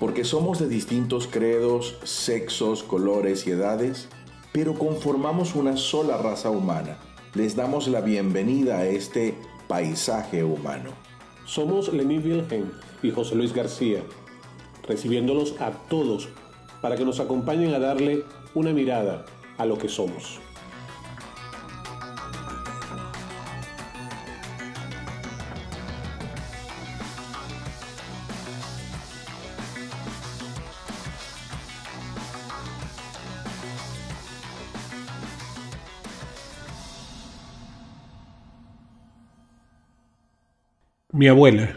porque somos de distintos credos, sexos, colores y edades, pero conformamos una sola raza humana. Les damos la bienvenida a este paisaje humano. Somos Lenny Wilhelm y José Luis García, recibiéndolos a todos para que nos acompañen a darle una mirada a lo que somos. Mi abuela,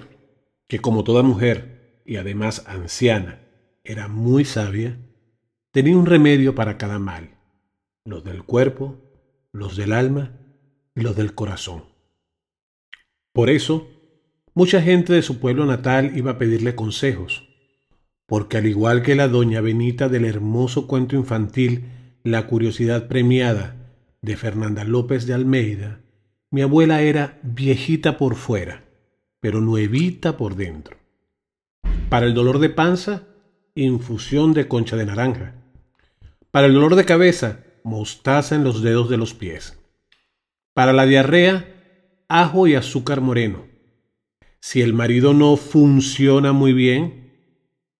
que como toda mujer, y además anciana, era muy sabia, tenía un remedio para cada mal, los del cuerpo, los del alma y los del corazón. Por eso, mucha gente de su pueblo natal iba a pedirle consejos, porque al igual que la doña Benita del hermoso cuento infantil La curiosidad premiada de Fernanda López de Almeida, mi abuela era viejita por fuera pero evita por dentro. Para el dolor de panza, infusión de concha de naranja. Para el dolor de cabeza, mostaza en los dedos de los pies. Para la diarrea, ajo y azúcar moreno. Si el marido no funciona muy bien,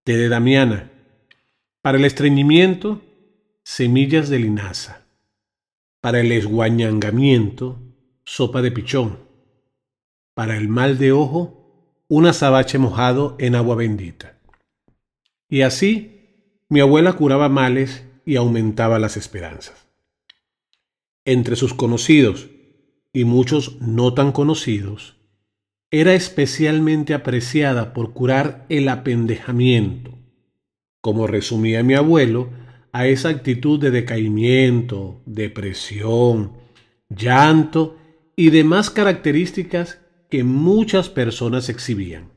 té de damiana. Para el estreñimiento, semillas de linaza. Para el esguañangamiento, sopa de pichón para el mal de ojo, un azabache mojado en agua bendita. Y así, mi abuela curaba males y aumentaba las esperanzas. Entre sus conocidos, y muchos no tan conocidos, era especialmente apreciada por curar el apendejamiento, como resumía mi abuelo a esa actitud de decaimiento, depresión, llanto y demás características muchas personas exhibían.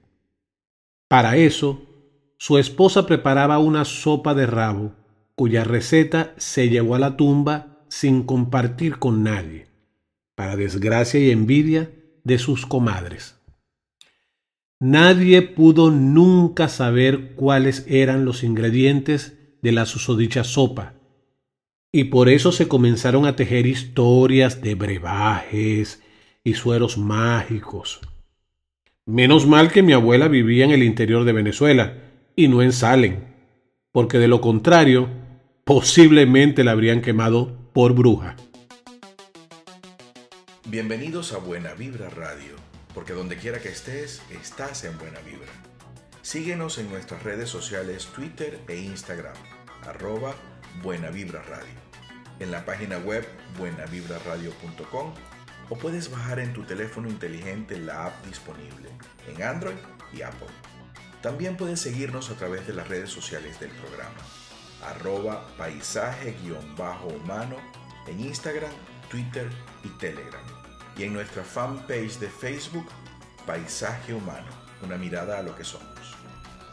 Para eso, su esposa preparaba una sopa de rabo, cuya receta se llevó a la tumba sin compartir con nadie, para desgracia y envidia de sus comadres. Nadie pudo nunca saber cuáles eran los ingredientes de la susodicha sopa, y por eso se comenzaron a tejer historias de brebajes, y sueros mágicos. Menos mal que mi abuela vivía en el interior de Venezuela y no en Salem, porque de lo contrario, posiblemente la habrían quemado por bruja. Bienvenidos a Buena Vibra Radio, porque donde quiera que estés, estás en Buena Vibra. Síguenos en nuestras redes sociales Twitter e Instagram, arroba Buena Vibra Radio, en la página web buenavibraradio.com o puedes bajar en tu teléfono inteligente la app disponible en Android y Apple. También puedes seguirnos a través de las redes sociales del programa, arroba paisaje-humano en Instagram, Twitter y Telegram, y en nuestra fanpage de Facebook, Paisaje Humano, una mirada a lo que somos.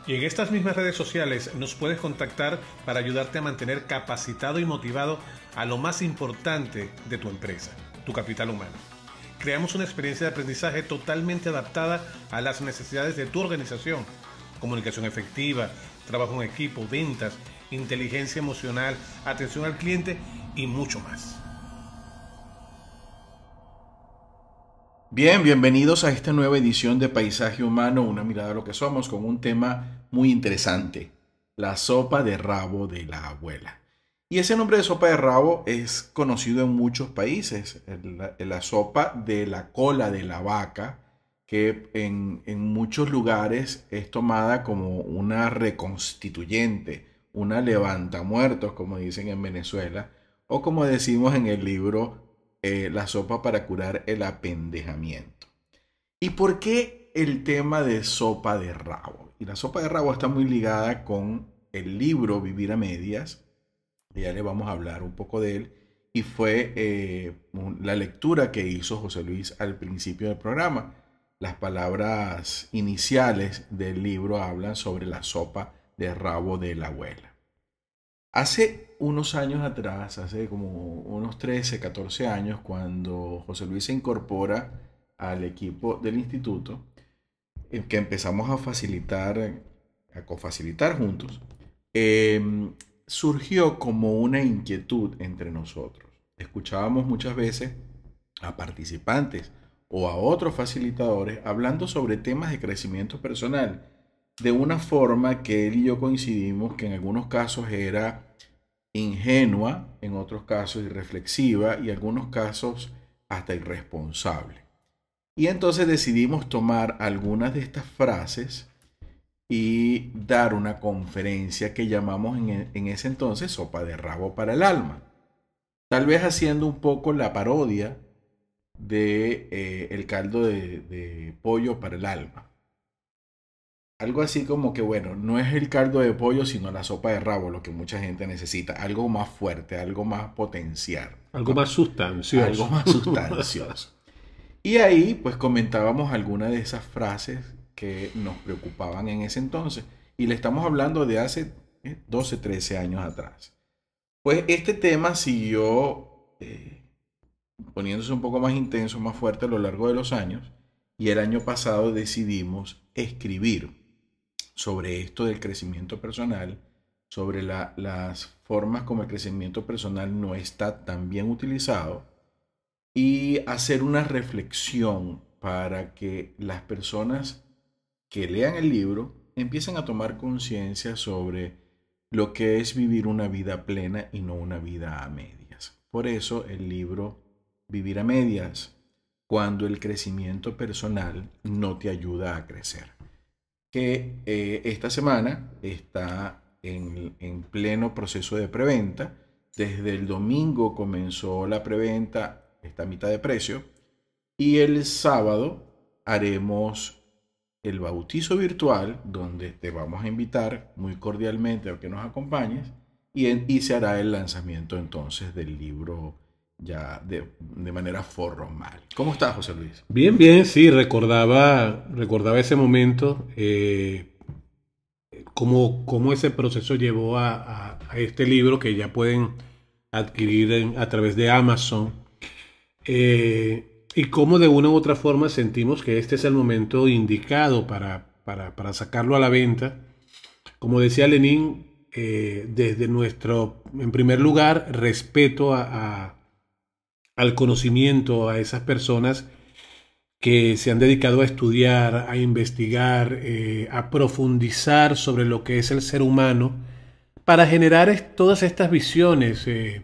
Y en estas mismas redes sociales nos puedes contactar para ayudarte a mantener capacitado y motivado a lo más importante de tu empresa tu capital humano. Creamos una experiencia de aprendizaje totalmente adaptada a las necesidades de tu organización. Comunicación efectiva, trabajo en equipo, ventas, inteligencia emocional, atención al cliente y mucho más. Bien, bienvenidos a esta nueva edición de Paisaje Humano, una mirada a lo que somos, con un tema muy interesante, la sopa de rabo de la abuela. Y ese nombre de sopa de rabo es conocido en muchos países, la, sopa de la cola de la vaca, que en, muchos lugares es tomada como una reconstituyente, una levanta muertos, como dicen en Venezuela, o como decimos en el libro, eh, la sopa para curar el apendejamiento. ¿Y por qué el tema de sopa de rabo? Y la sopa de rabo está muy ligada con el libro Vivir a Medias, ya le vamos a hablar un poco de él, y fue eh, la lectura que hizo José Luis al principio del programa. Las palabras iniciales del libro hablan sobre la sopa de rabo de la abuela. Hace unos años atrás, hace como unos 13, 14 años, cuando José Luis se incorpora al equipo del instituto, eh, que empezamos a facilitar, a cofacilitar juntos, eh, surgió como una inquietud entre nosotros. Escuchábamos muchas veces a participantes o a otros facilitadores hablando sobre temas de crecimiento personal de una forma que él y yo coincidimos que en algunos casos era ingenua, en otros casos irreflexiva y en algunos casos hasta irresponsable. Y entonces decidimos tomar algunas de estas frases y dar una conferencia que llamamos e, en, ese entonces sopa de rabo para el alma. Tal vez haciendo un poco la parodia de eh, el caldo de, pollo para el alma. Algo así como que, bueno, no es el caldo de pollo, sino la sopa de rabo, lo que mucha gente necesita. Algo más fuerte, algo más potencial. Algo más sustancioso. Algo más sustancioso. y ahí, pues comentábamos algunas de esas frases que nos preocupaban en ese entonces. Y le estamos hablando de hace 12, eh, 13 años atrás. Pues este tema siguió eh, poniéndose un poco más intenso, más fuerte a lo largo de los años. Y el año pasado decidimos escribir sobre esto del crecimiento personal, sobre las formas como el crecimiento personal no está tan bien utilizado y hacer una reflexión para que las personas que lean el libro empiecen a tomar conciencia sobre lo que es vivir una vida plena y no una vida a medias. Por eso el libro Vivir a medias, cuando el crecimiento personal no te ayuda a crecer. Que eh, esta semana está en, en pleno proceso de preventa. Desde el domingo comenzó la preventa, está a mitad de precio. Y el sábado haremos el bautizo virtual, donde te vamos a invitar muy cordialmente a que nos acompañes y, se hará el lanzamiento entonces del libro ya de, manera formal. ¿Cómo estás, José Luis? Bien, bien, sí, recordaba, recordaba ese momento, eh, cómo, ese proceso llevó a, este libro que ya pueden adquirir a través de Amazon. Eh, y como de una u otra forma sentimos que este es el momento indicado para, sacarlo a la venta. Como decía Lenin, eh, desde nuestro, en primer lugar, respeto al conocimiento, a esas personas que se han dedicado a estudiar, a investigar, eh, a profundizar sobre lo que es el ser humano, para generar todas estas visiones eh,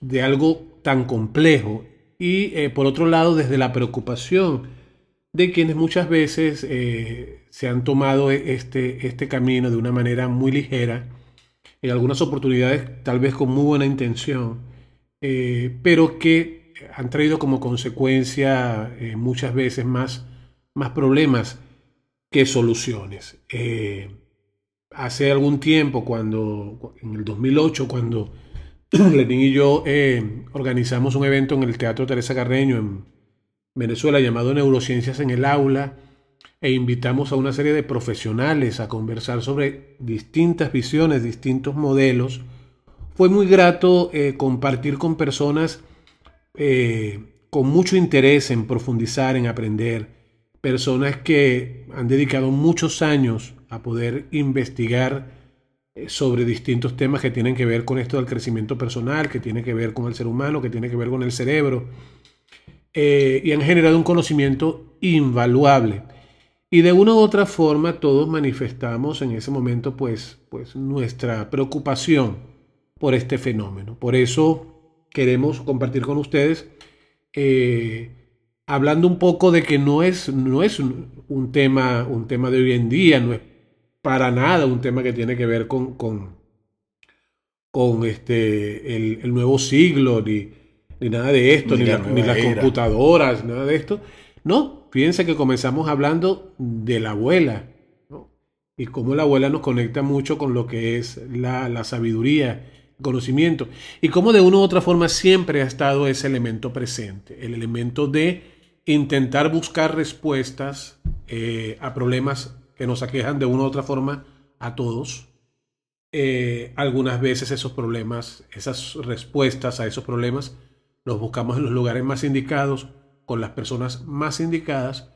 de algo tan complejo y eh, por otro lado desde la preocupación de quienes muchas veces eh, se han tomado e-, este, este camino de una manera muy ligera, en algunas oportunidades tal vez con muy buena intención, eh, pero que han traído como consecuencia muchas veces más, más problemas que soluciones. hace algún tiempo, cuando, en el 2008, cuando Lenín y yo eh, organizamos un evento en el Teatro Teresa Carreño en Venezuela llamado Neurociencias en el Aula e invitamos a una serie de profesionales a conversar sobre distintas visiones, distintos modelos. Fue muy grato eh, compartir con personas eh, con mucho interés en profundizar, en aprender, personas que han dedicado muchos años a poder investigar eh, sobre distintos temas que tienen que ver con esto del crecimiento personal, que tiene que ver con el ser humano, que tiene que ver con el cerebro, eh, y han generado un conocimiento invaluable. Y de una u otra forma todos manifestamos en ese momento pues, pues nuestra preocupación por este fenómeno. Por eso queremos compartir con ustedes eh, hablando un poco de que no es, no es un, tema, un tema de hoy en día, no es para nada un tema que tiene que ver con, con, este, el, nuevo siglo, ni, nada de esto, ni, las ni las computadoras, nada de esto. No, fíjense que comenzamos hablando de la abuela y cómo la abuela nos conecta mucho con lo que es la, la sabiduría, conocimiento y cómo de una u otra forma siempre ha estado ese elemento presente, el elemento de intentar buscar respuestas eh, a problemas que nos aquejan de una u otra forma a todos. Eh, algunas veces esos problemas, esas respuestas a esos problemas, los buscamos en los lugares más indicados, con las personas más indicadas,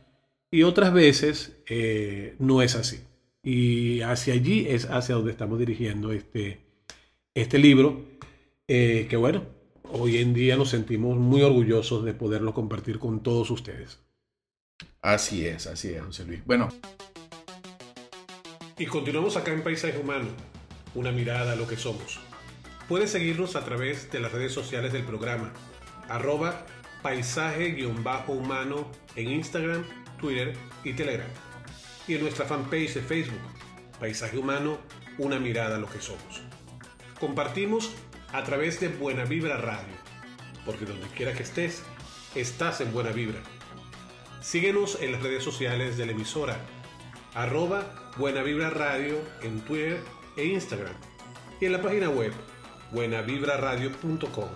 y otras veces eh, no es así. Y hacia allí es hacia donde estamos dirigiendo este, este libro, eh, que bueno, hoy en día nos sentimos muy orgullosos de poderlo compartir con todos ustedes. Así es, así es, José Luis. Bueno, y continuamos acá en Paisaje Humano, una mirada a lo que somos. Puedes seguirnos a través de las redes sociales del programa, arroba paisaje-humano en Instagram, Twitter y Telegram. Y en nuestra fanpage de Facebook, Paisaje Humano, una mirada a lo que somos. Compartimos a través de Buena Vibra Radio, porque donde quiera que estés, estás en Buena Vibra. Síguenos en las redes sociales de la emisora, arroba Buena Vibra Radio en Twitter e Instagram y en la página web buenavibraradio.com.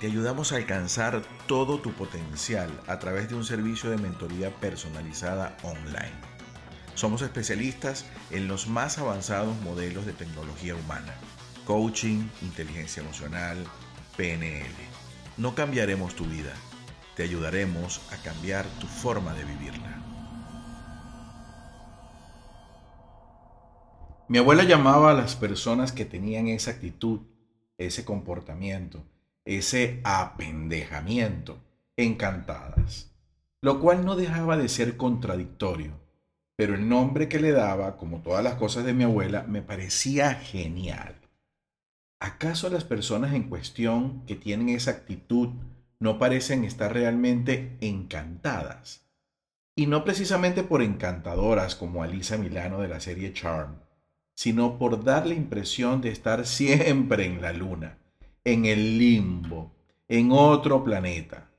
Te ayudamos a alcanzar todo tu potencial a través de un servicio de mentoría personalizada online. Somos especialistas en los más avanzados modelos de tecnología humana, coaching, inteligencia emocional, PNL. No cambiaremos tu vida, te ayudaremos a cambiar tu forma de vivirla. Mi abuela llamaba a las personas que tenían esa actitud, ese comportamiento, ese apendejamiento, encantadas, lo cual no dejaba de ser contradictorio, pero el nombre que le daba, como todas las cosas de mi abuela, me parecía genial. ¿Acaso las personas en cuestión que tienen esa actitud no parecen estar realmente encantadas? Y no precisamente por encantadoras como Alisa Milano de la serie Charm, sino por dar la impresión de estar siempre en la luna, en el limbo, en otro planeta,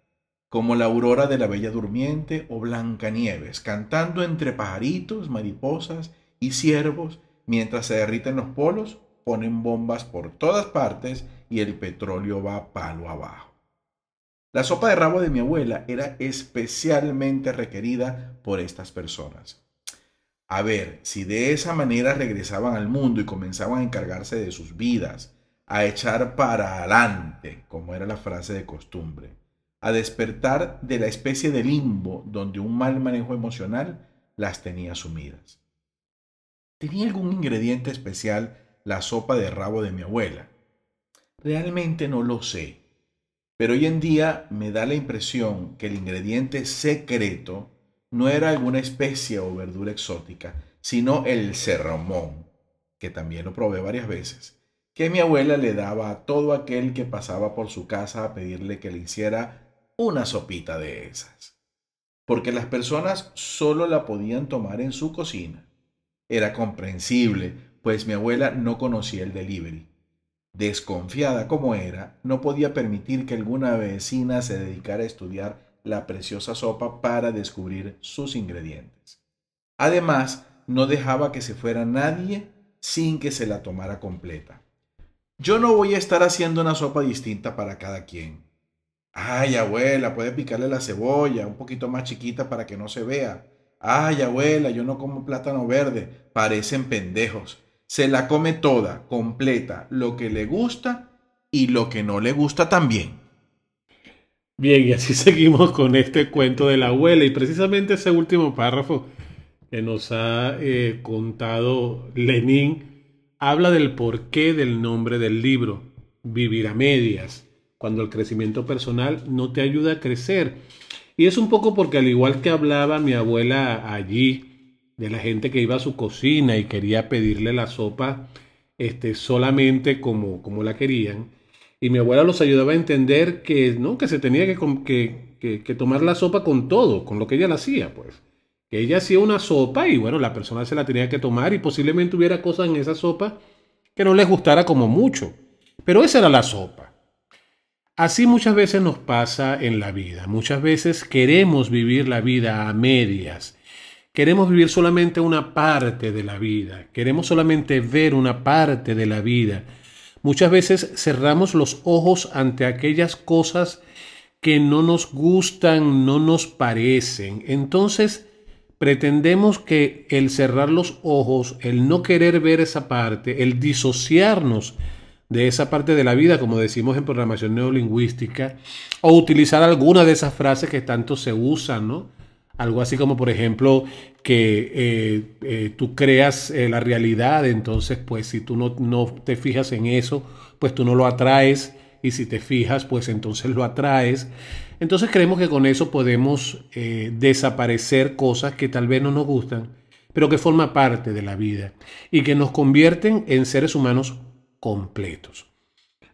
como la aurora de la Bella Durmiente o Blancanieves, cantando entre pajaritos, mariposas y ciervos mientras se derriten los polos, ponen bombas por todas partes y el petróleo va palo abajo. La sopa de rabo de mi abuela era especialmente requerida por estas personas a ver, si de esa manera regresaban al mundo y comenzaban a encargarse de sus vidas, a echar para adelante, como era la frase de costumbre, a despertar de la especie de limbo donde un mal manejo emocional las tenía sumidas. ¿Tenía algún ingrediente especial la sopa de rabo de mi abuela? Realmente no lo sé, pero hoy en día me da la impresión que el ingrediente secreto no era alguna especie o verdura exótica, sino el cerramón, que también lo probé varias veces, que mi abuela le daba a todo aquel que pasaba por su casa a pedirle que le hiciera una sopita de esas. Porque las personas solo la podían tomar en su cocina. Era comprensible, pues mi abuela no conocía el delivery. Desconfiada como era, no podía permitir que alguna vecina se dedicara a estudiar la preciosa sopa para descubrir sus ingredientes. Además, no dejaba que se fuera nadie sin que se la tomara completa. Yo no voy a estar haciendo una sopa distinta para cada quien. Ay, abuela, puede picarle la cebolla un poquito más chiquita para que no se vea. Ay, abuela, yo no como plátano verde. Parecen pendejos. Se la come toda, completa, lo que le gusta y lo que no le gusta también. Bien, y así seguimos con este cuento de la abuela y precisamente ese último párrafo que nos ha eh, contado Lenin habla del porqué del nombre del libro, Vivir a medias, cuando el crecimiento personal no te ayuda a crecer. Y es un poco porque al igual que hablaba mi abuela allí, de la gente que iba a su cocina y quería pedirle la sopa este, solamente como, como la querían, y mi abuela los ayudaba a entender que, ¿no? que se tenía que, que, que, tomar la sopa con todo, con lo que ella la hacía, pues. Que ella hacía una sopa y bueno, la persona se la tenía que tomar y posiblemente hubiera cosas en esa sopa que no les gustara como mucho. Pero esa era la sopa. Así muchas veces nos pasa en la vida. Muchas veces queremos vivir la vida a medias. Queremos vivir solamente una parte de la vida. Queremos solamente ver una parte de la vida. Muchas veces cerramos los ojos ante aquellas cosas que no nos gustan, no nos parecen. Entonces, pretendemos que el cerrar los ojos, el no querer ver esa parte, el disociarnos de esa parte de la vida, como decimos en programación neolingüística, o utilizar alguna de esas frases que tanto se usan, ¿no? Algo así como, por ejemplo, que eh, eh, tú creas eh, la realidad, entonces pues si tú no, no, te fijas en eso, pues tú no lo atraes y si te fijas, pues entonces lo atraes. Entonces creemos que con eso podemos desaparecer cosas que tal vez no nos gustan, pero que forman parte de la vida y que nos convierten en seres humanos completos.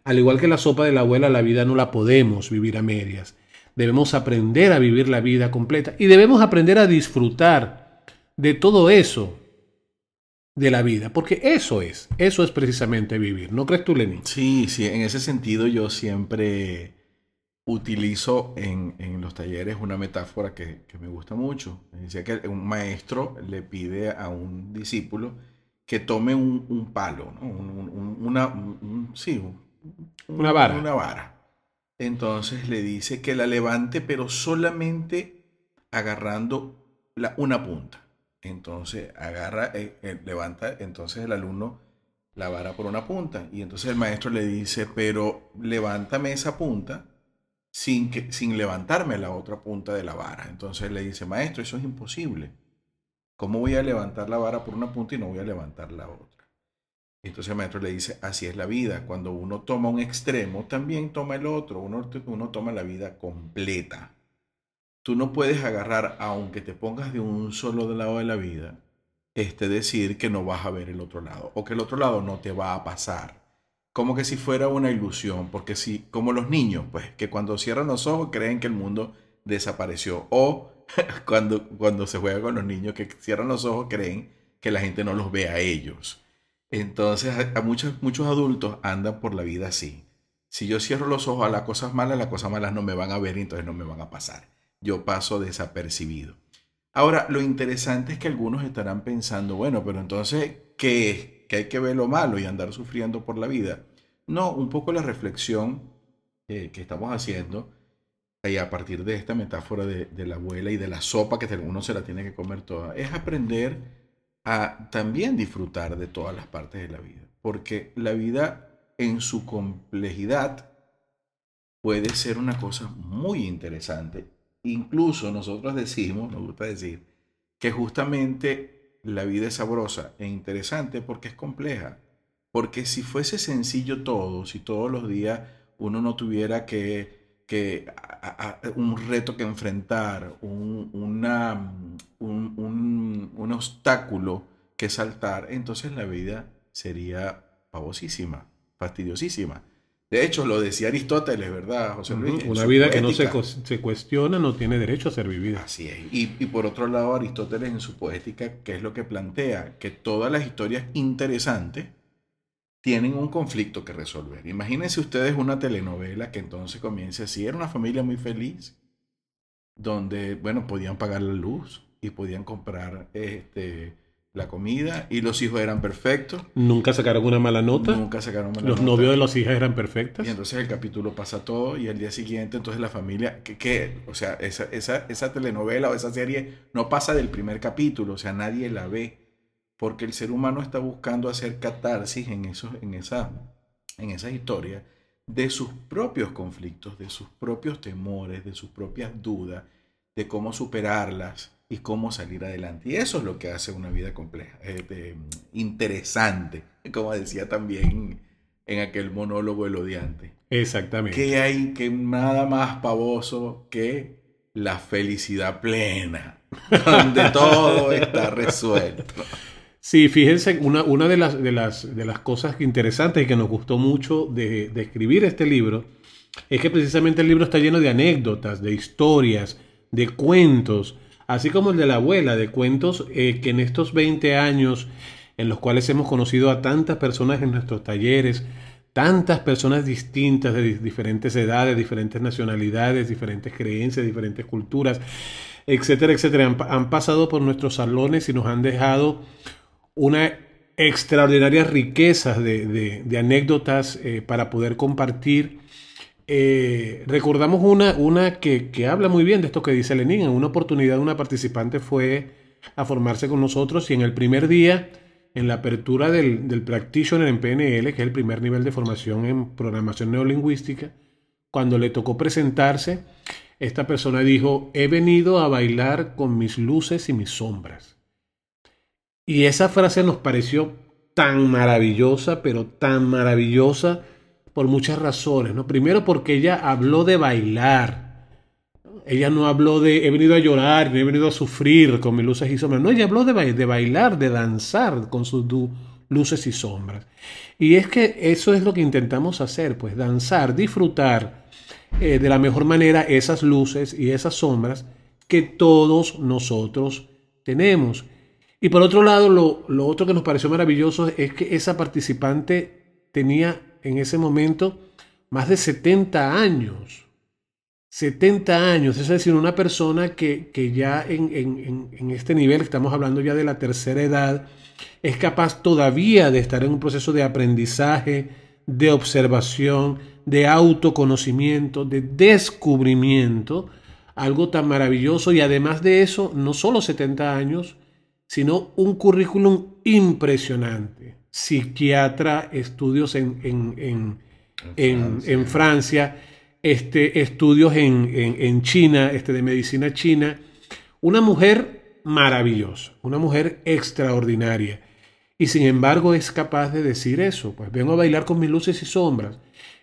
Al igual que la sopa de la abuela, la vida no la podemos vivir a medias. Debemos aprender a vivir la vida completa y debemos aprender a disfrutar de todo eso de la vida, porque eso es, eso es precisamente vivir, ¿no crees tú, Lenín? Sí, sí, en ese sentido yo siempre utilizo en, los talleres una metáfora que, me gusta mucho. Decía que un maestro le pide a un discípulo que tome un, palo, ¿no? una, sí, una vara. Una vara. Entonces le dice que la levante, pero solamente agarrando la, una punta. Entonces agarra, eh, eh, levanta entonces el alumno la vara por una punta y entonces el maestro le dice, pero levántame esa punta sin, que, sin levantarme la otra punta de la vara. Entonces le dice, maestro, eso es imposible. ¿Cómo voy a levantar la vara por una punta y no voy a levantar la otra? entonces el maestro le dice, así es la vida. Cuando uno toma un extremo, también toma el otro. uno toma la vida completa. Tú no puedes agarrar, aunque te pongas de un solo lado de la vida, este decir que no vas a ver el otro lado o que el otro lado no te va a pasar. Como que si fuera una ilusión, porque si, como los niños, pues, que cuando cierran los ojos creen que el mundo desapareció. O cuando, cuando se juega con los niños que cierran los ojos creen que la gente no los ve a ellos. Entonces, a muchos, muchos adultos andan por la vida así. Si yo cierro los ojos a ah, las cosas malas, las cosas malas no me van a ver y entonces no me van a pasar yo paso desapercibido. Ahora, lo interesante es que algunos estarán pensando, bueno, pero entonces, ¿qué es? Que hay que ver lo malo y andar sufriendo por la vida. No, un poco la reflexión eh, que estamos haciendo y eh, a partir de esta metáfora de, la abuela y de la sopa que uno se la tiene que comer toda, es aprender a también disfrutar de todas las partes de la vida. Porque la vida en su complejidad puede ser una cosa muy interesante Incluso nosotros decimos, nos gusta decir, que justamente la vida es sabrosa e interesante porque es compleja. Porque si fuese sencillo todo, si todos los días uno no tuviera que, un reto que enfrentar, un, obstáculo que saltar, entonces la vida sería pavosísima, fastidiosísima. De hecho, lo decía Aristóteles, ¿verdad, José Luis? Una vida que no se, cuestiona no tiene derecho a ser vivida. Así es. Y, por otro lado, Aristóteles en su poética, ¿qué es lo que plantea? Que todas las historias interesantes tienen un conflicto que resolver. Imagínense ustedes una telenovela que entonces comienza así. Era una familia muy feliz, donde, bueno, podían pagar la luz y podían comprar este, la comida y los hijos eran perfectos. Nunca sacaron una mala nota. Nunca sacaron mala los novios de los hijos eran perfectos Y entonces el capítulo pasa todo y al día siguiente entonces la familia, o sea, esa, esa, telenovela o esa serie no pasa del primer capítulo, o sea, nadie la ve, porque el ser humano está buscando hacer catarsis en, en, esa, en esa historia de sus propios conflictos, de sus propios temores, de sus propias dudas, de cómo superarlas y cómo salir adelante. Y eso es lo que hace una vida compleja, eh, eh, interesante, como decía también en aquel monólogo el odiante. Exactamente. Que hay que nada más pavoso que la felicidad plena, donde todo está resuelto. Sí, fíjense, una, de, las, de, las, de las cosas interesantes y que nos gustó mucho de escribir este libro es que precisamente el libro está lleno de anécdotas, de historias, de cuentos, así como el de la abuela, de cuentos eh, que en estos 20 años en los cuales hemos conocido a tantas personas en nuestros talleres, tantas personas distintas de diferentes edades, diferentes nacionalidades, diferentes creencias, diferentes culturas, etcétera, etcétera, han, pasado por nuestros salones y nos han dejado una extraordinaria riqueza de, anécdotas eh, para poder compartir eh, recordamos una, una que, que, habla muy bien de esto que dice Lenin. En una oportunidad una participante fue a formarse con nosotros y en el primer día, en la apertura del, del practitioner en PNL, que es el primer nivel de formación en programación neolingüística, cuando le tocó presentarse, esta persona dijo, he venido a bailar con mis luces y mis sombras. Y esa frase nos pareció tan maravillosa, pero tan maravillosa, por muchas razones, ¿no? Primero porque ella habló de bailar. Ella no habló de he venido a llorar, ni he venido a sufrir con mis luces y sombras. No, ella habló de, de bailar, de danzar con sus luces y sombras. Y es que eso es lo que intentamos hacer, pues danzar, disfrutar eh, de la mejor manera esas luces y esas sombras que todos nosotros tenemos. Y por otro lado, lo, lo otro que nos pareció maravilloso es que esa participante tenía en ese momento más de 70 años. 70 años, es decir, una persona que, ya en, en, este nivel, estamos hablando ya de la tercera edad, es capaz todavía de estar en un proceso de aprendizaje, de observación, de autoconocimiento, de descubrimiento, algo tan maravilloso y además de eso, no solo 70 años, sino un currículum impresionante psiquiatra, estudios en, en, en, en Francia. este, estudios en, China, este, de medicina china. Una mujer maravillosa, una mujer extraordinaria. Y sin embargo es capaz de decir eso, pues vengo a bailar con mis luces y sombras.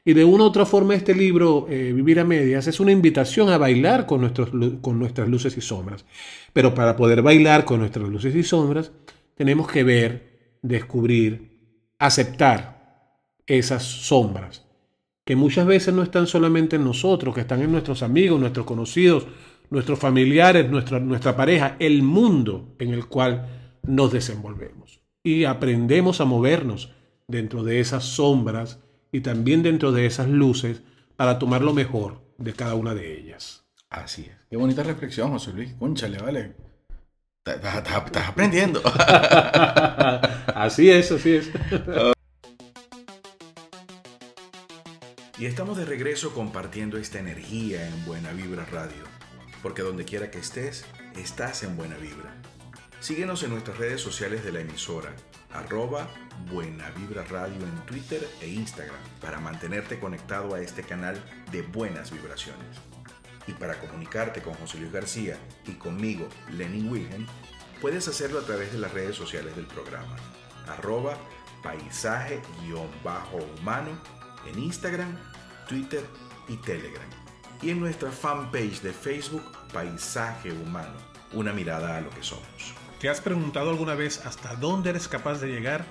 Y de una u otra forma este libro, eh, Vivir a Medias, es una invitación a bailar con, nuestros, con nuestras luces y sombras. Pero para poder bailar con nuestras luces y sombras, tenemos que ver descubrir, aceptar esas sombras, que muchas veces no están solamente en nosotros, que están en nuestros amigos, nuestros conocidos, nuestros familiares, nuestra, pareja, el mundo en el cual nos desenvolvemos. Y aprendemos a movernos dentro de esas sombras y también dentro de esas luces para tomar lo mejor de cada una de ellas. Así es. Qué bonita reflexión, José Luis. Conchale, vale. Estás aprendiendo. así es, así es. Y estamos de regreso compartiendo esta energía en Buena Vibra Radio, porque donde quiera que estés, estás en Buena Vibra. Síguenos en nuestras redes sociales de la emisora, arroba Buena Vibra Radio en Twitter e Instagram, para mantenerte conectado a este canal de buenas vibraciones y para comunicarte con José Luis García y conmigo, Lenin Wilhelm, puedes hacerlo a través de las redes sociales del programa. Arroba paisaje-humano en Instagram, Twitter y Telegram. Y en nuestra fanpage de Facebook, Paisaje Humano, una mirada a lo que somos. ¿Te has preguntado alguna vez hasta dónde eres capaz de llegar?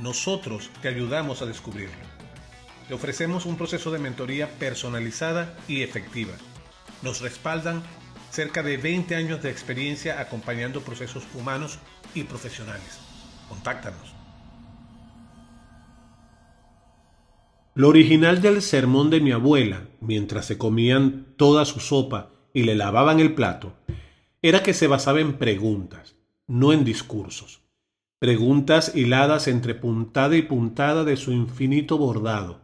Nosotros te ayudamos a descubrirlo. Te ofrecemos un proceso de mentoría personalizada y efectiva nos respaldan cerca de 20 años de experiencia acompañando procesos humanos y profesionales. Contáctanos. Lo original del sermón de mi abuela, mientras se comían toda su sopa y le lavaban el plato, era que se basaba en preguntas, no en discursos. Preguntas hiladas entre puntada y puntada de su infinito bordado,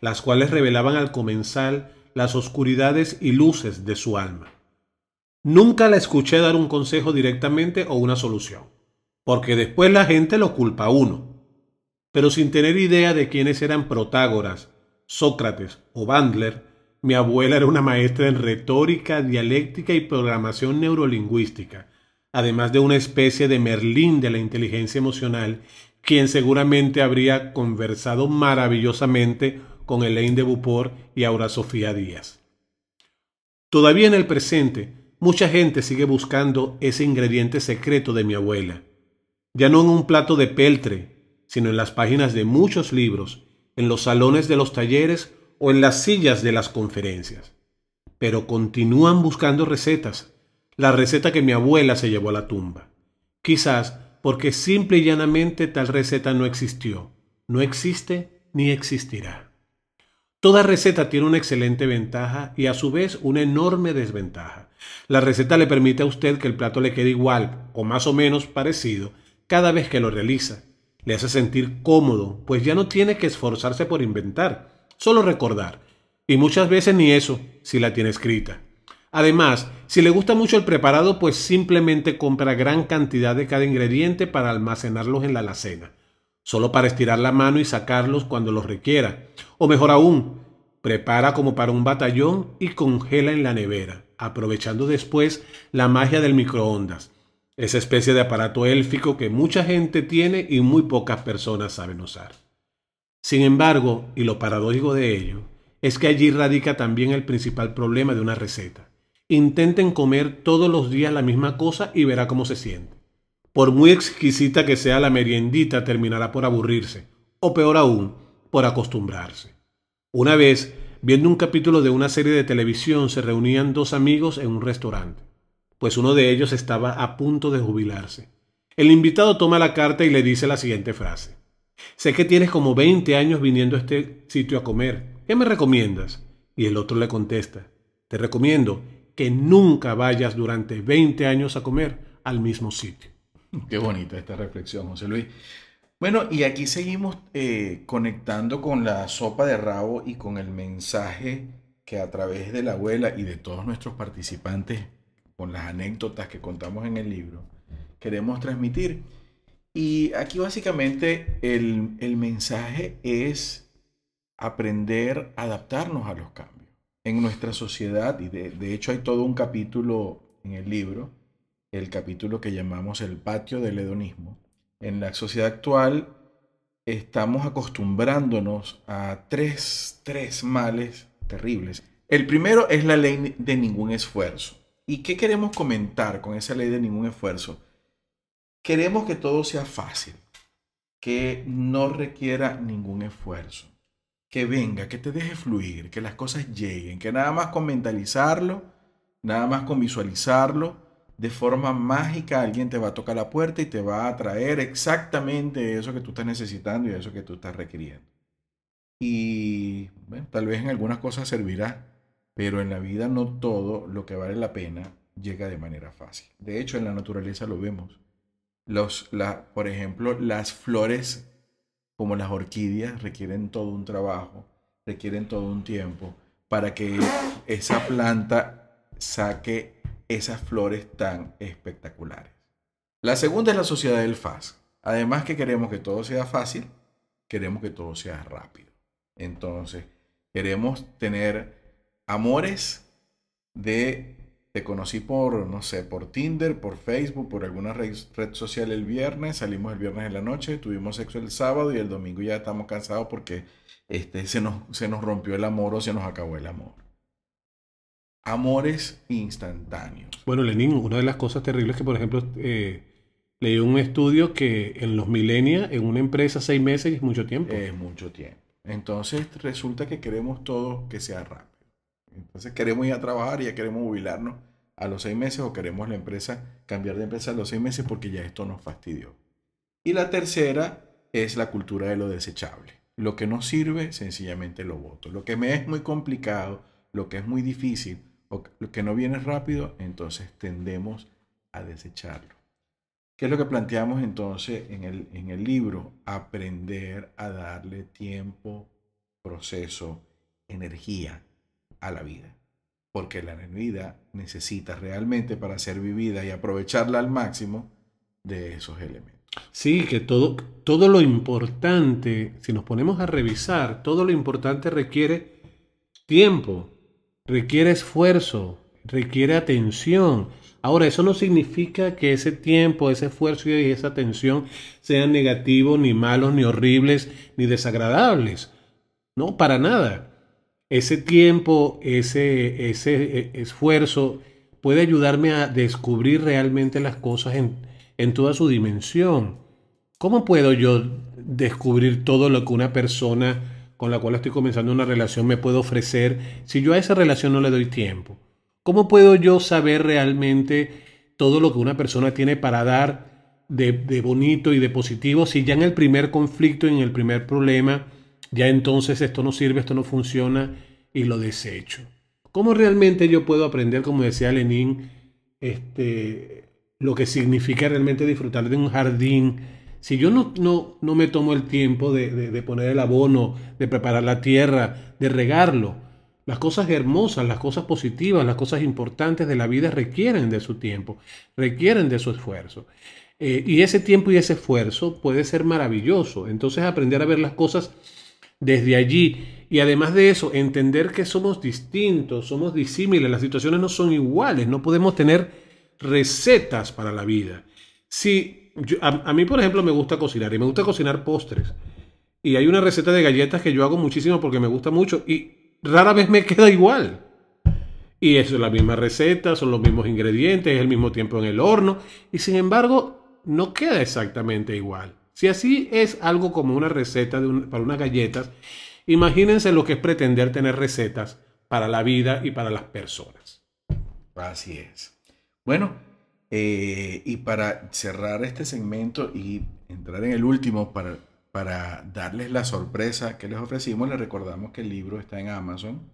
las cuales revelaban al comensal las oscuridades y luces de su alma. Nunca la escuché dar un consejo directamente o una solución, porque después la gente lo culpa a uno. Pero sin tener idea de quiénes eran Protágoras, Sócrates o Bandler, mi abuela era una maestra en retórica, dialéctica y programación neurolingüística, además de una especie de Merlín de la inteligencia emocional, quien seguramente habría conversado maravillosamente con Elaine de bupor y ahora Sofía Díaz. Todavía en el presente, mucha gente sigue buscando ese ingrediente secreto de mi abuela, ya no en un plato de peltre, sino en las páginas de muchos libros, en los salones de los talleres o en las sillas de las conferencias. Pero continúan buscando recetas, la receta que mi abuela se llevó a la tumba. Quizás porque simple y llanamente tal receta no existió, no existe ni existirá. Toda receta tiene una excelente ventaja y a su vez una enorme desventaja. La receta le permite a usted que el plato le quede igual o más o menos parecido cada vez que lo realiza. Le hace sentir cómodo, pues ya no tiene que esforzarse por inventar, solo recordar. Y muchas veces ni eso si la tiene escrita. Además, si le gusta mucho el preparado, pues simplemente compra gran cantidad de cada ingrediente para almacenarlos en la alacena solo para estirar la mano y sacarlos cuando los requiera. O mejor aún, prepara como para un batallón y congela en la nevera, aprovechando después la magia del microondas, esa especie de aparato élfico que mucha gente tiene y muy pocas personas saben usar. Sin embargo, y lo paradójico de ello, es que allí radica también el principal problema de una receta. Intenten comer todos los días la misma cosa y verá cómo se siente por muy exquisita que sea la meriendita, terminará por aburrirse, o peor aún, por acostumbrarse. Una vez, viendo un capítulo de una serie de televisión, se reunían dos amigos en un restaurante, pues uno de ellos estaba a punto de jubilarse. El invitado toma la carta y le dice la siguiente frase. Sé que tienes como 20 años viniendo a este sitio a comer. ¿Qué me recomiendas? Y el otro le contesta. Te recomiendo que nunca vayas durante 20 años a comer al mismo sitio. Qué bonita esta reflexión, José Luis. Bueno, y aquí seguimos eh, conectando con la sopa de rabo y con el mensaje que a través de la abuela y de todos nuestros participantes, con las anécdotas que contamos en el libro, queremos transmitir. Y aquí básicamente el, mensaje es aprender a adaptarnos a los cambios. En nuestra sociedad, y de hecho hay todo un capítulo en el libro, el capítulo que llamamos el patio del hedonismo, en la sociedad actual estamos acostumbrándonos a tres, tres males terribles. El primero es la ley de ningún esfuerzo. ¿Y qué queremos comentar con esa ley de ningún esfuerzo? Queremos que todo sea fácil, que no requiera ningún esfuerzo, que venga, que te deje fluir, que las cosas lleguen, que nada más con mentalizarlo, nada más con visualizarlo, de forma mágica alguien te va a tocar la puerta y te va a traer exactamente eso que tú estás necesitando y eso que tú estás requiriendo. Y tal vez en algunas cosas servirá, pero en la vida no todo lo que vale la pena llega de manera fácil. De hecho, en la naturaleza lo vemos. Los, por ejemplo, las flores como las orquídeas requieren todo un trabajo, requieren todo un tiempo para que esa planta saque esas flores tan espectaculares. La segunda es la sociedad del fast. Además que queremos que todo sea fácil, queremos que todo sea rápido. Entonces, queremos tener amores de te conocí por, no sé, por Tinder, por Facebook, por alguna red, social el viernes, salimos el viernes de la noche, tuvimos sexo el sábado y el domingo ya estamos cansados porque este, se, nos, se nos rompió el amor o se nos acabó el amor amores instantáneos. Bueno, Lenin, una de las cosas terribles que, por ejemplo, eh, leí un estudio que en los milenios, en una empresa, seis meses es mucho tiempo. Es mucho tiempo. Entonces resulta que queremos todo que sea rápido. Entonces queremos ir a trabajar y ya queremos jubilarnos a los seis meses o queremos la empresa cambiar de empresa a los seis meses porque ya esto nos fastidió. Y la tercera es la cultura de lo desechable. Lo que no sirve, sencillamente lo voto. Lo que me es muy complicado, lo que es muy difícil, o que no viene rápido, entonces tendemos a desecharlo. ¿Qué es lo que planteamos entonces en el, libro? Aprender a darle tiempo, proceso, energía a la vida. Porque la vida necesita realmente para ser vivida y aprovecharla al máximo de esos elementos. Sí, que todo, todo lo importante, si nos ponemos a revisar, todo lo importante requiere tiempo requiere esfuerzo, requiere atención. Ahora, eso no significa que ese tiempo, ese esfuerzo y esa atención sean negativos, ni malos, ni horribles, ni desagradables. No, para nada. Ese tiempo, ese, ese eh, esfuerzo puede ayudarme a descubrir realmente las cosas en, en toda su dimensión. ¿Cómo puedo yo descubrir todo lo que una persona con la cual estoy comenzando una relación me puedo ofrecer si yo a esa relación no le doy tiempo? ¿Cómo puedo yo saber realmente todo lo que una persona tiene para dar de, bonito y de positivo si ya en el primer conflicto, y en el primer problema, ya entonces esto no sirve, esto no funciona y lo desecho? ¿Cómo realmente yo puedo aprender, como decía Lenin, este, lo que significa realmente disfrutar de un jardín? Si yo no, no, no me tomo el tiempo de, poner el abono, de preparar la tierra, de regarlo, las cosas hermosas, las cosas positivas, las cosas importantes de la vida requieren de su tiempo, requieren de su esfuerzo. Eh, y ese tiempo y ese esfuerzo puede ser maravilloso. Entonces aprender a ver las cosas desde allí. Y además de eso, entender que somos distintos, somos disímiles, las situaciones no son iguales, no podemos tener recetas para la vida. Si a, mí, por ejemplo, me gusta cocinar y me gusta cocinar postres. Y hay una receta de galletas que yo hago muchísimo porque me gusta mucho y rara vez me queda igual. Y eso es la misma receta, son los mismos ingredientes, es el mismo tiempo en el horno. Y sin embargo, no queda exactamente igual. Si así es algo como una receta para unas galletas, imagínense lo que es pretender tener recetas para la vida y para las personas. Así es. Bueno, eh, y para cerrar este segmento y entrar en el último, para, para darles la sorpresa que les ofrecimos, les recordamos que el libro está en Amazon.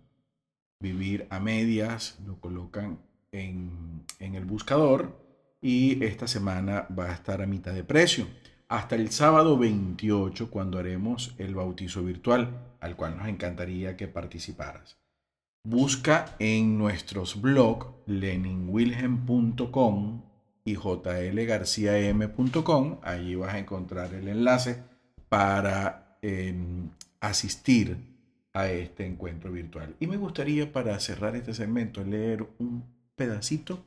Vivir a medias, lo colocan en, en el buscador y esta semana va a estar a mitad de precio. Hasta el sábado 28 cuando haremos el bautizo virtual, al cual nos encantaría que participaras. Busca en nuestros blogs leninwilhelm.com y jlgarciam.com. Allí vas a encontrar el enlace para em, asistir a este encuentro virtual. Y me gustaría para cerrar este segmento leer un pedacito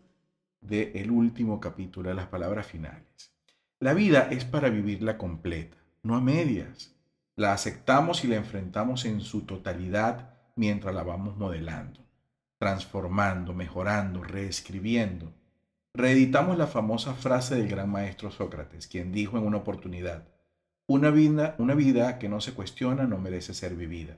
del el último capítulo, las palabras finales. La vida es para vivirla completa, no a medias. La aceptamos y la enfrentamos en su totalidad mientras la vamos modelando, transformando, mejorando, reescribiendo. Reeditamos la famosa frase del gran maestro Sócrates, quien dijo en una oportunidad, una vida, una vida que no se cuestiona no merece ser vivida.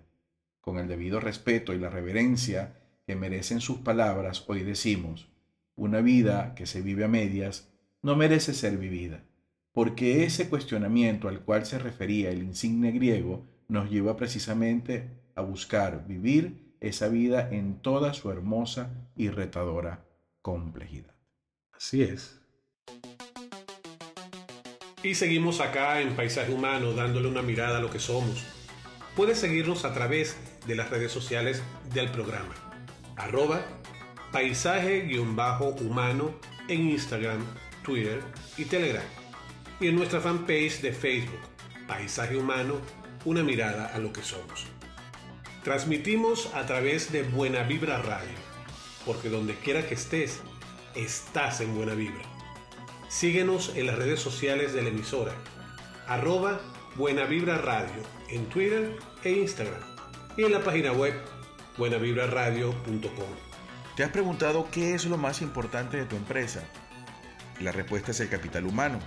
Con el debido respeto y la reverencia que merecen sus palabras, hoy decimos, una vida que se vive a medias no merece ser vivida, porque ese cuestionamiento al cual se refería el insigne griego nos lleva precisamente a buscar vivir esa vida en toda su hermosa y retadora complejidad. Así es. Y seguimos acá en Paisaje Humano dándole una mirada a lo que somos. Puedes seguirnos a través de las redes sociales del programa. Arroba paisaje-humano en Instagram, Twitter y Telegram. Y en nuestra fanpage de Facebook, Paisaje Humano, una mirada a lo que somos. Transmitimos a través de Buena Vibra Radio, porque donde quiera que estés, estás en Buena Vibra. Síguenos en las redes sociales de la emisora, arroba Buena Vibra Radio en Twitter e Instagram y en la página web buenavibraradio.com. ¿Te has preguntado qué es lo más importante de tu empresa? La respuesta es el capital humano.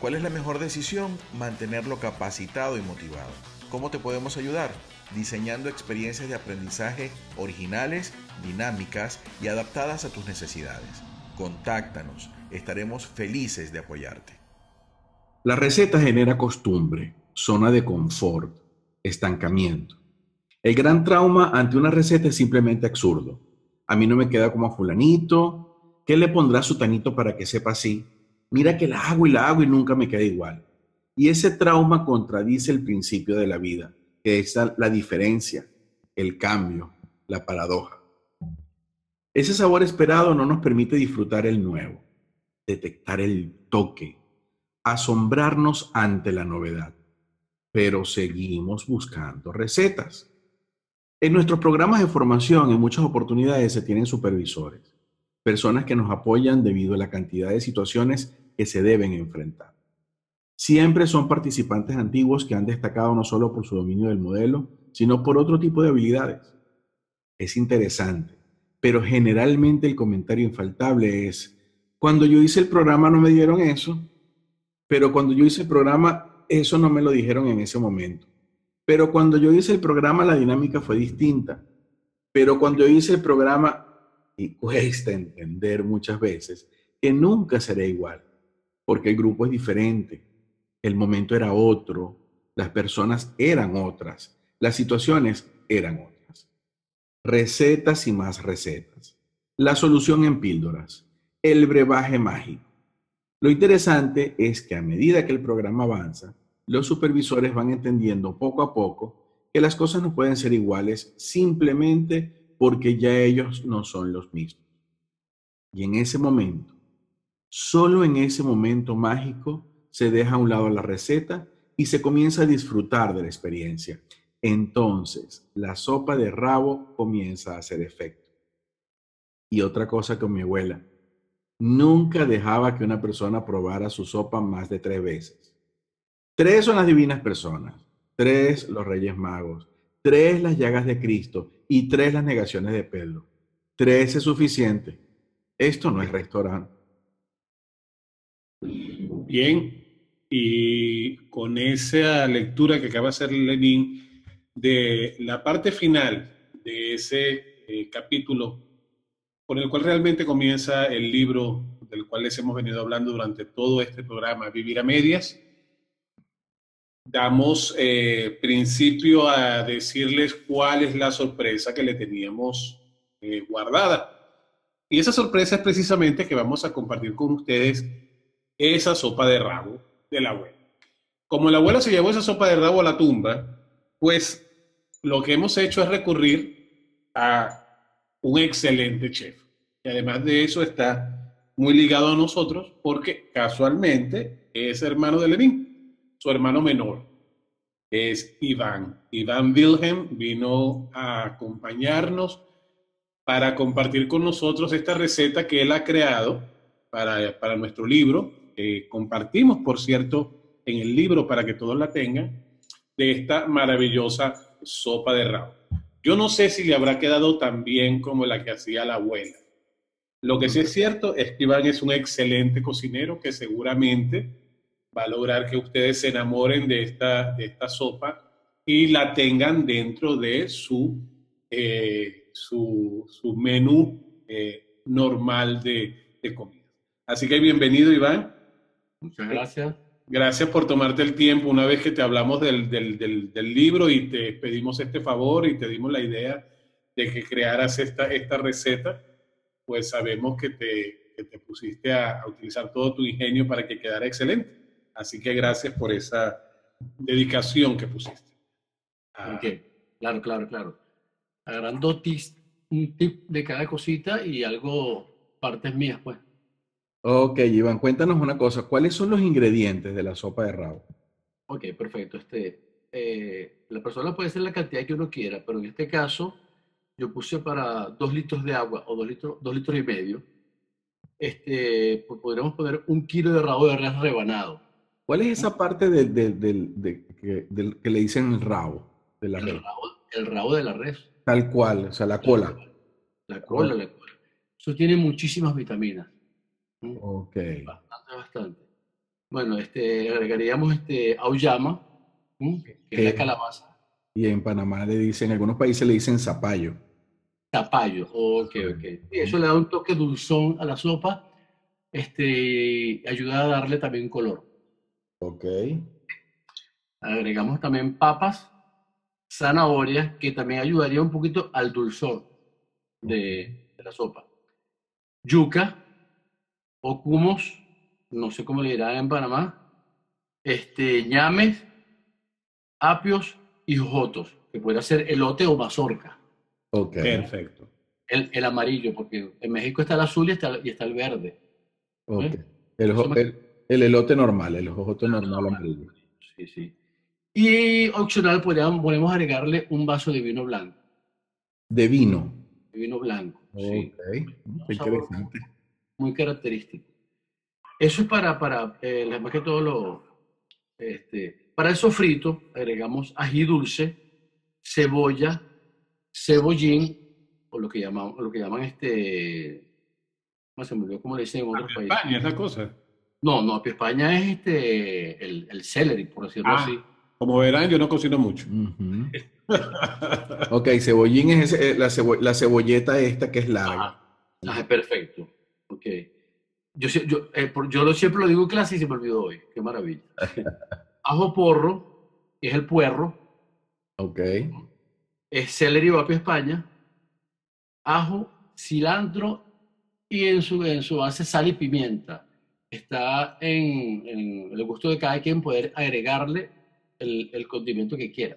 ¿Cuál es la mejor decisión? Mantenerlo capacitado y motivado. ¿Cómo te podemos ayudar? diseñando experiencias de aprendizaje originales, dinámicas y adaptadas a tus necesidades. Contáctanos, estaremos felices de apoyarte. La receta genera costumbre, zona de confort, estancamiento. El gran trauma ante una receta es simplemente absurdo. A mí no me queda como a fulanito. ¿Qué le pondrá su tanito para que sepa así? Mira que la hago y la hago y nunca me queda igual. Y ese trauma contradice el principio de la vida que es la diferencia, el cambio, la paradoja. Ese sabor esperado no nos permite disfrutar el nuevo, detectar el toque, asombrarnos ante la novedad, pero seguimos buscando recetas. En nuestros programas de formación, en muchas oportunidades se tienen supervisores, personas que nos apoyan debido a la cantidad de situaciones que se deben enfrentar. Siempre son participantes antiguos que han destacado no solo por su dominio del modelo, sino por otro tipo de habilidades. Es interesante, pero generalmente el comentario infaltable es, cuando yo hice el programa no me dieron eso, pero cuando yo hice el programa eso no me lo dijeron en ese momento. Pero cuando yo hice el programa la dinámica fue distinta. Pero cuando yo hice el programa, y cuesta entender muchas veces, que nunca será igual, porque el grupo es diferente, el momento era otro, las personas eran otras, las situaciones eran otras. Recetas y más recetas. La solución en píldoras, el brebaje mágico. Lo interesante es que a medida que el programa avanza, los supervisores van entendiendo poco a poco que las cosas no pueden ser iguales simplemente porque ya ellos no son los mismos. Y en ese momento, solo en ese momento mágico, se deja a un lado la receta y se comienza a disfrutar de la experiencia. Entonces, la sopa de rabo comienza a hacer efecto. Y otra cosa con mi abuela, nunca dejaba que una persona probara su sopa más de tres veces. Tres son las divinas personas, tres los reyes magos, tres las llagas de Cristo y tres las negaciones de pelo. Tres es suficiente. Esto no es restaurante. Bien, y con esa lectura que acaba de hacer Lenin de la parte final de ese eh, capítulo, por el cual realmente comienza el libro del cual les hemos venido hablando durante todo este programa, Vivir a Medias. Damos eh, principio a decirles cuál es la sorpresa que le teníamos eh, guardada. Y esa sorpresa es precisamente que vamos a compartir con ustedes esa sopa de rabo como el abuelo se llevó esa sopa de rabo a la tumba, pues lo que hemos hecho es recurrir a un excelente chef. Y además de eso está muy ligado a nosotros porque casualmente es hermano de lenin su hermano menor. Es Iván. Iván Wilhelm vino a acompañarnos para compartir con nosotros esta receta que él ha creado para, para nuestro libro, eh, compartimos, por cierto, en el libro para que todos la tengan, de esta maravillosa sopa de rabo. Yo no sé si le habrá quedado tan bien como la que hacía la abuela. Lo que sí es cierto es que Iván es un excelente cocinero que seguramente va a lograr que ustedes se enamoren de esta, esta sopa y la tengan dentro de su, eh, su, menú eh, normal de, de comida. Así que bienvenido, Iván. Muchas gracias. Gracias por tomarte el tiempo una vez que te hablamos del, libro y te pedimos este favor y te dimos la idea de que crearas esta, esta receta, pues sabemos que te, te pusiste a, utilizar todo tu ingenio para que quedara excelente. Así que gracias por esa dedicación que pusiste. Ah. Ok, Claro, claro, claro. Agarrando un tip de cada cosita y algo partes mías, pues. Ok, Iván, cuéntanos una cosa. ¿Cuáles son los ingredientes de la sopa de rabo? Ok, perfecto. Este, eh, la persona puede hacer la cantidad que uno quiera, pero en este caso yo puse para dos litros de agua o dos litros, dos litros y medio. Este, podríamos poner un kilo de rabo de res rebanado. ¿Cuál es esa parte del, que, le dicen el rabo? De el, Rabo, el rabo de la res. Tal cual, o sea, la cola. La cola, la cola. Eso tiene muchísimas vitaminas. Ok. Bastante, bastante. Bueno, este, agregaríamos este, auyama, que es la calabaza. Y en Panamá le dicen, en algunos países le dicen zapallo. Zapallo, ok, ok. Y eso le da un toque dulzón a la sopa, este, ayuda a darle también color. Ok. Agregamos también papas, zanahorias, que también ayudaría un poquito al dulzor de la sopa. Yuca, o cumos, no sé cómo le dirán en Panamá, este, ñames, apios y jotos, que puede ser elote o mazorca. Okay. Perfecto. El, el, amarillo, porque en México está el azul y está, el verde. Ok, El, elote normal, el jojoto normal, Sí, sí. Y opcional podemos agregarle un vaso de vino blanco. De vino. De vino blanco. Sí. interesante muy característico. Eso es para, para eh, más que todo lo... Este, para el sofrito agregamos ají dulce, cebolla, cebollín, o lo que llaman, lo que llaman este... No se cómo le dicen en otros países. España es cosa. No, no, España es este, el, el celery, por decirlo ah, así. Como verán, yo no cocino mucho. ok, cebollín es eh, la, la, cebolleta esta que es larga. Ah, perfecto. Ok. yo, yo, eh, yo lo, siempre lo digo en clase y se me olvidó hoy. Qué maravilla. Ajo porro, que es el puerro. Ok. Es celery vapio España. Ajo, cilantro y en su, en su base sal y pimienta. Está en, en el gusto de cada quien poder agregarle el, el condimento que quiera.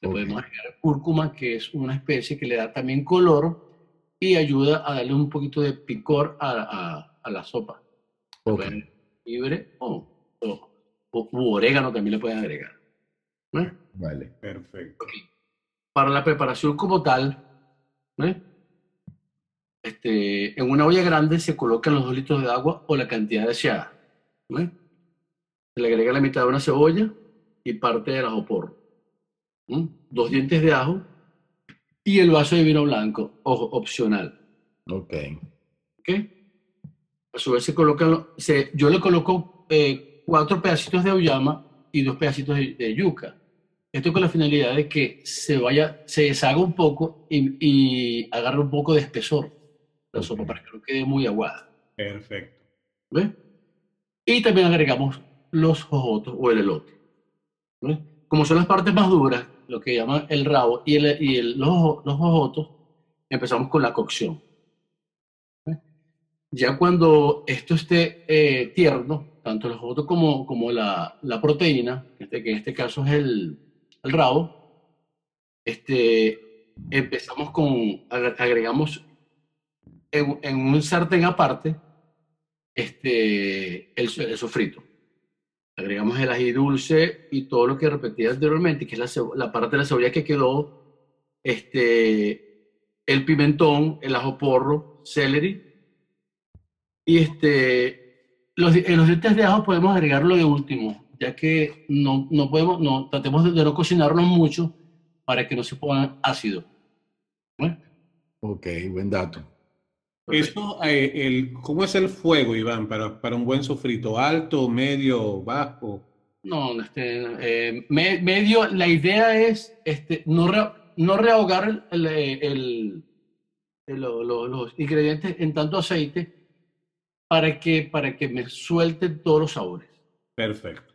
Le podemos agregar cúrcuma, que es una especie que le da también color y ayuda a darle un poquito de picor a, la sopa. Okay. Libre o, o, o orégano también le pueden agregar. Vale, perfecto. Para la preparación como tal, este, en una olla grande se colocan los dos litros de agua o la cantidad deseada. Se le agrega la mitad de una cebolla y parte de ajo por Dos dientes de ajo y el vaso de vino blanco, ojo, opcional. Ok. Ok. A su vez se colocan, yo le coloco eh, cuatro pedacitos de auyama y dos pedacitos de, yuca. Esto con la finalidad de que se vaya, se deshaga un poco y, y agarre un poco de espesor la sopa para que no quede muy aguada. Perfecto. ¿Ves? Y también agregamos los jojotos o el elote. ¿Ves? Como son las partes más duras, lo que llaman el rabo y, el, y los, los ojotos, empezamos con la cocción. Ya cuando esto esté eh, tierno, tanto los ojoto como, como la, la proteína, que, este, que, en este caso es el, el rabo, este, empezamos con, agregamos en, en un sartén aparte este, el, el sofrito. Agregamos el ají dulce y todo lo que repetía anteriormente, que es la, parte de la cebolla que quedó, este, el pimentón, el ajo porro, celery. Y este, los, en los dientes de ajo podemos agregarlo de último, ya que no, no podemos, no, tratemos de, no cocinarlos mucho para que no se pongan ácido. Ok, buen dato. Eh, el, ¿Cómo es el fuego, Iván, para, para un buen sofrito? ¿Alto, medio, bajo? No, este, eh, medio, la idea es este, no, no rehogar el, los ingredientes en tanto aceite para que, para que me suelten todos los sabores. Perfecto.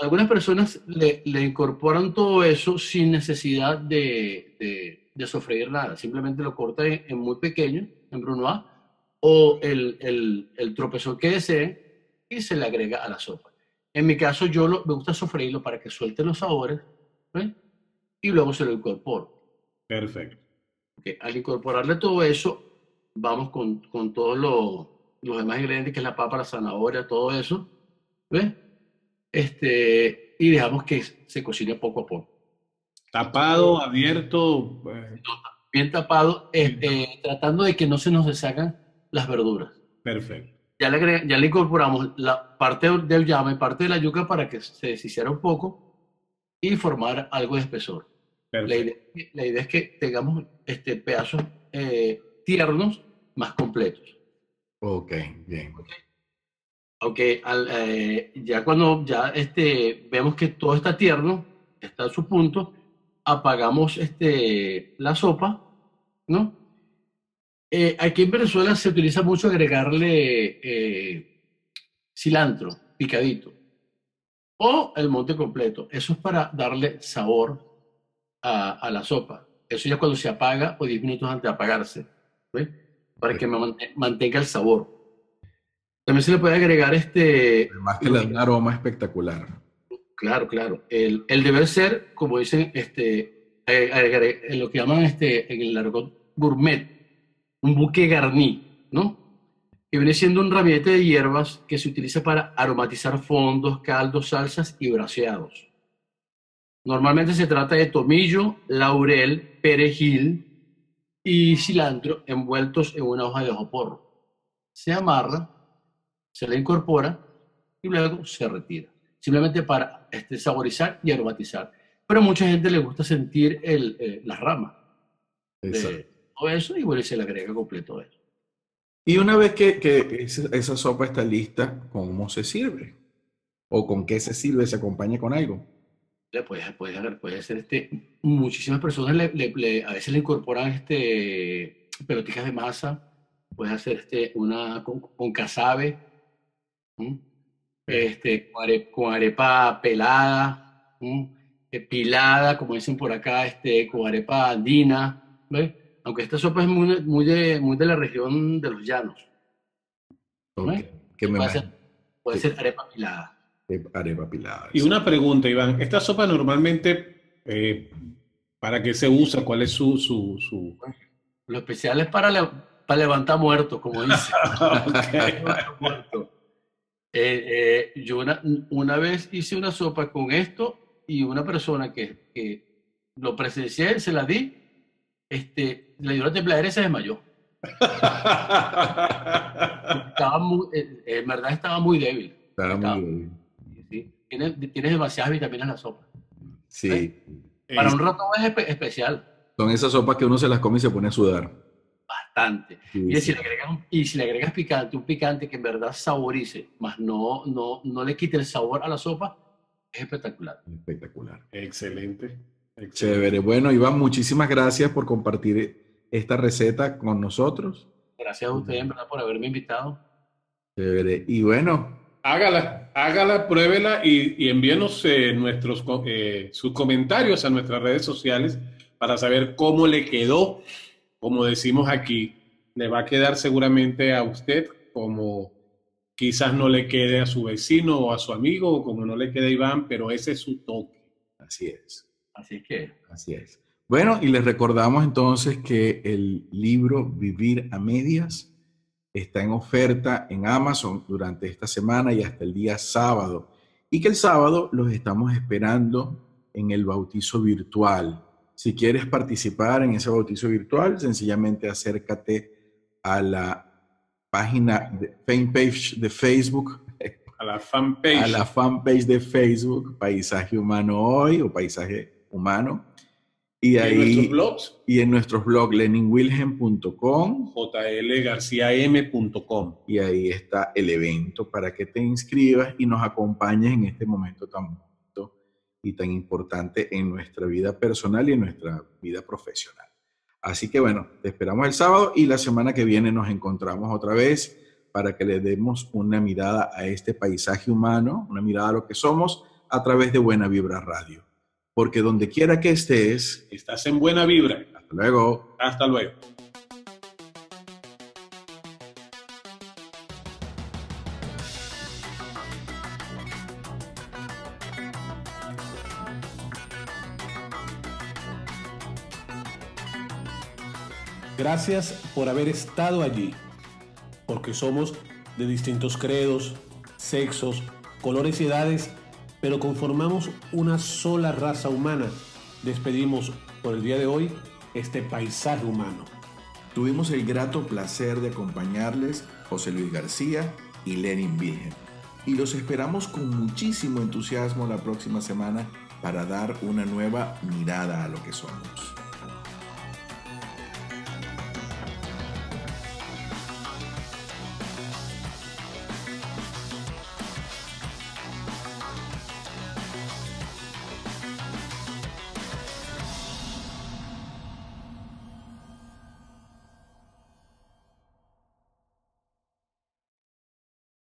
algunas personas le, incorporan todo eso sin necesidad de, de, sofreír nada, simplemente lo cortan en muy pequeño Bruno A, o el, el, tropezón que desee y se le agrega a la sopa. En mi caso, yo me gusta sofreírlo para que suelte los sabores y luego se lo incorporo. Perfecto. Al incorporarle todo eso, vamos con, todos los demás ingredientes, que es la papa, la zanahoria, todo eso. ¿Ves? Este, y dejamos que se cocine poco a poco. Tapado, abierto. Eh, bien este, tapado, tratando de que no se nos deshagan las verduras. Perfecto. Ya le, ya le incorporamos la parte del llame parte de la yuca para que se deshiciera un poco y formar algo de espesor. La idea, es que tengamos este, pedazos eh, tiernos más completos. Ok, bien. Ok, eh, ya cuando ya este, vemos que todo está tierno, está a su punto, apagamos este, la sopa, ¿no? Eh, aquí en Venezuela se utiliza mucho agregarle eh, cilantro picadito o el monte completo. Eso es para darle sabor a, la sopa. Eso ya es cuando se apaga o pues, 10 minutos antes de apagarse, ¿sí? para que mantenga el sabor. También se le puede agregar este... Además que aroma espectacular. Claro, claro. El, deber ser, como dicen, este, eh, lo que llaman este, en el argot gourmet, un buque garni, ¿no? Que viene siendo un ramillete de hierbas que se utiliza para aromatizar fondos, caldos, salsas y braseados. Normalmente se trata de tomillo, laurel, perejil y cilantro envueltos en una hoja de porro. Se amarra, se le incorpora y luego se retira simplemente para este, saborizar y aromatizar. Pero a mucha gente le gusta sentir el, rama. Eh, las eso y bueno, se le agrega completo eso. Y una vez que, esa, sopa está lista, ¿cómo se sirve? ¿O con qué se sirve? ¿Se acompaña con algo? Le puedes, hacer este, muchísimas personas le, a veces le incorporan este, pelotitas de masa, puedes hacer este, una con, casabe, este, con, arepa pelada, pilada, como dicen por acá, este, con arepa andina, aunque esta sopa es muy, de, muy de la región de los llanos. puede, ser, eh, arepa pilada. Y una pregunta, Iván, ¿esta sopa normalmente eh, para qué se usa? ¿Cuál es su...? su, Lo especial es para, para levantar muertos, como dice. Eh, eh, yo una, una, vez hice una sopa con esto y una persona que, que lo presencié, se la di, este, le dio la tembladera y se desmayó. Eh, en verdad estaba muy débil. tiene demasiadas vitaminas la sopa. Sí. Para un ratón es especial. Son esas sopas que uno se las come y se pone a sudar y si le agregas picante, un picante que en verdad saborice, más no, no, no le quite el sabor a la sopa, es espectacular. Espectacular. Excelente. Excelente. Chévere. Bueno, Iván, muchísimas gracias por compartir esta receta con nosotros. Gracias a ustedes, en verdad, por haberme invitado. Chévere. Y bueno. Hágala, hágala, pruébela y, envíenos eh, nuestros, eh, sus comentarios a nuestras redes sociales para saber cómo le quedó como decimos aquí, le va a quedar seguramente a usted como quizás no le quede a su vecino o a su amigo como no le quede a Iván, pero ese es su toque. Así es. Así es que. Así es. Bueno, y les recordamos entonces que el libro Vivir a Medias está en oferta en Amazon durante esta semana y hasta el día sábado. Y que el sábado los estamos esperando en el bautizo virtual si quieres participar en ese bautizo virtual, sencillamente acércate a la página de de Facebook. A la fanpage. A la fanpage de Facebook, Paisaje Humano Hoy o Paisaje Humano. Y, ahí, en nuestros blogs. Y en nuestros blogs, leninwilhelm.com. jlgarciam.com. Y ahí está el evento para que te inscribas y nos acompañes en este momento también y tan importante en nuestra vida personal y en nuestra vida profesional. Así que bueno, te esperamos el sábado y la semana que viene nos encontramos otra vez para que le demos una mirada a este paisaje humano, una mirada a lo que somos a través de Buena Vibra Radio. Porque donde quiera que estés, estás en Buena Vibra. Hasta luego. Hasta luego. Gracias por haber estado allí, porque somos de distintos credos, sexos, colores y edades, pero conformamos una sola raza humana. Despedimos por el día de hoy este paisaje humano. Tuvimos el grato placer de acompañarles José Luis García y Lenin Virgen. Y los esperamos con muchísimo entusiasmo la próxima semana para dar una nueva mirada a lo que somos.